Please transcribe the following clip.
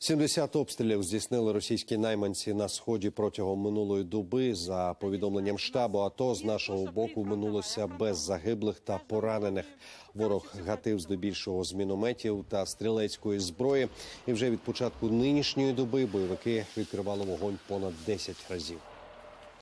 70 обстрілів здійснили російські найманці на сході протягом минулої доби. За повідомленням штабу, АТО з нашого боку минулося без загиблих та поранених. Ворог гатив здебільшого з мінометів та стрілецької зброї. І вже від початку нинішньої доби бойовики відкривали вогонь понад 10 разів.